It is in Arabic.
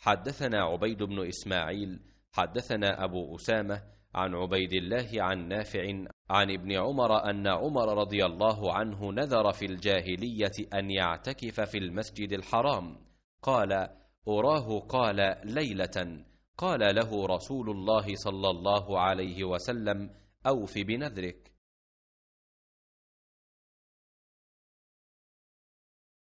حدثنا عبيد بن إسماعيل حدثنا أبو أسامة عن عبيد الله عن نافع عن ابن عمر أن عمر رضي الله عنه نذر في الجاهلية أن يعتكف في المسجد الحرام قال أراه قال ليلة قال له رسول الله صلى الله عليه وسلم أوف بنذرك